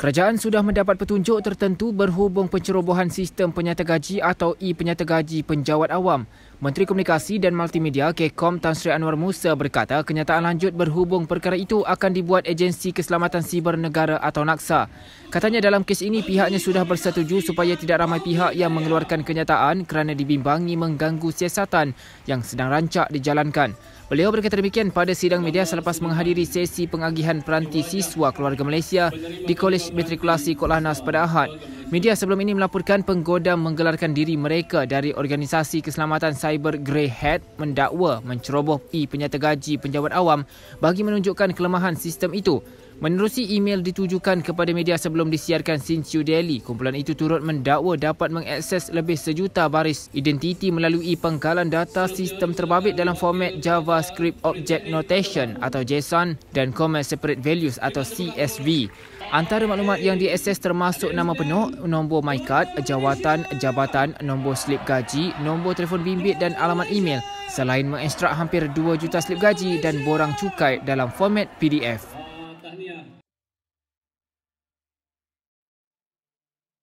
Kerajaan sudah mendapat petunjuk tertentu berhubung pencerobohan sistem penyata gaji atau e-penyata gaji penjawat awam. Menteri Komunikasi dan Multimedia KKOM Tan Sri Anwar Musa berkata kenyataan lanjut berhubung perkara itu akan dibuat Agensi Keselamatan Siber Negara atau NAKSA. Katanya dalam kes ini pihaknya sudah bersetuju supaya tidak ramai pihak yang mengeluarkan kenyataan kerana dibimbangi mengganggu siasatan yang sedang rancak dijalankan. Beliau berkata demikian pada sidang media selepas menghadiri sesi pengagihan peranti siswa keluarga Malaysia di Kolej Matrikulasi Kuala Nas pada Ahad. Media sebelum ini melaporkan penggoda menggelarkan diri mereka dari Organisasi Keselamatan Cyber Grey Hat mendakwa menceroboh i penyata gaji penjawat awam bagi menunjukkan kelemahan sistem itu. Menerusi email ditujukan kepada media sebelum disiarkan Since You Daily, kumpulan itu turut mendakwa dapat mengakses lebih sejuta baris identiti melalui pangkalan data sistem terbabit dalam format JavaScript Object Notation atau JSON dan Comment Separate Values atau CSV. Antara maklumat yang diakses termasuk nama penuh, nombor MyCard, jawatan, jabatan, nombor slip gaji, nombor telefon bimbit dan alamat email selain mengekstrak hampir 2 juta slip gaji dan borang cukai dalam format PDF.